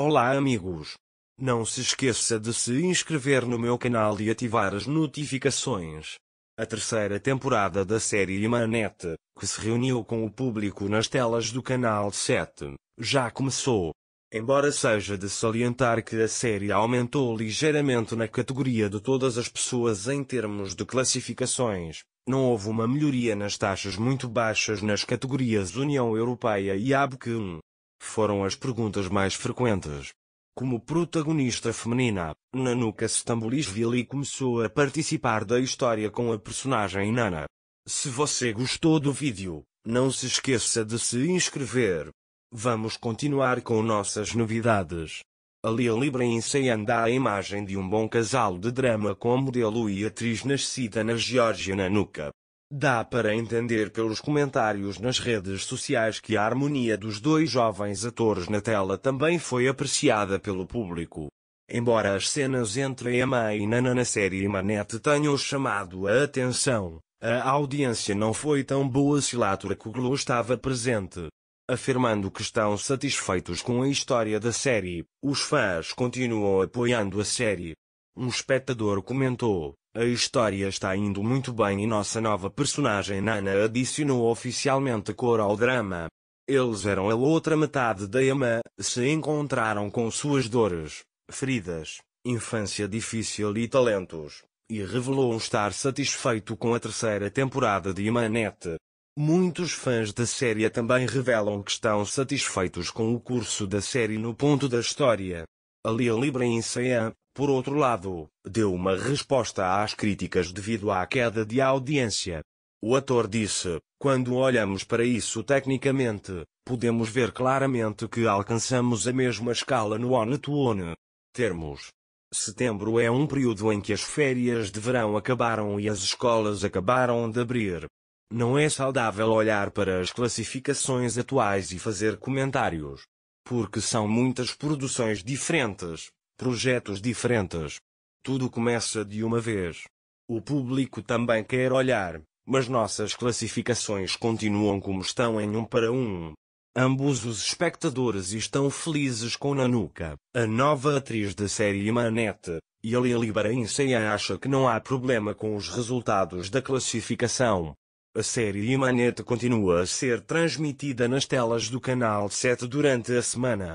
Olá amigos! Não se esqueça de se inscrever no meu canal e ativar as notificações. A terceira temporada da série Imanete, que se reuniu com o público nas telas do canal 7, já começou. Embora seja de salientar que a série aumentou ligeiramente na categoria de todas as pessoas em termos de classificações, não houve uma melhoria nas taxas muito baixas nas categorias União Europeia e ABQ1 foram as perguntas mais frequentes. Como protagonista feminina, Nanuka e começou a participar da história com a personagem Nana. Se você gostou do vídeo, não se esqueça de se inscrever. Vamos continuar com nossas novidades. A Lia Librense anda a imagem de um bom casal de drama com a modelo e atriz nascida na Geórgia Nanuka. Dá para entender pelos comentários nas redes sociais que a harmonia dos dois jovens atores na tela também foi apreciada pelo público. Embora as cenas entre Emma e Nana na série Manette tenham chamado a atenção, a audiência não foi tão boa se Latura Coglu estava presente. Afirmando que estão satisfeitos com a história da série, os fãs continuam apoiando a série. Um espectador comentou, a história está indo muito bem e nossa nova personagem Nana adicionou oficialmente cor ao drama. Eles eram a outra metade da Emma, se encontraram com suas dores, feridas, infância difícil e talentos, e revelou estar satisfeito com a terceira temporada de Emanette. Muitos fãs da série também revelam que estão satisfeitos com o curso da série no ponto da história. A Lily Brincean, é por outro lado, deu uma resposta às críticas devido à queda de audiência. O ator disse: Quando olhamos para isso tecnicamente, podemos ver claramente que alcançamos a mesma escala no onetone. to One. Termos. Setembro é um período em que as férias de verão acabaram e as escolas acabaram de abrir. Não é saudável olhar para as classificações atuais e fazer comentários. Porque são muitas produções diferentes, projetos diferentes. Tudo começa de uma vez. O público também quer olhar, mas nossas classificações continuam como estão em um para um. Ambos os espectadores estão felizes com Nanuka, a nova atriz da série Manette, e a Lili Baranceia acha que não há problema com os resultados da classificação. A série Imanete continua a ser transmitida nas telas do canal 7 durante a semana.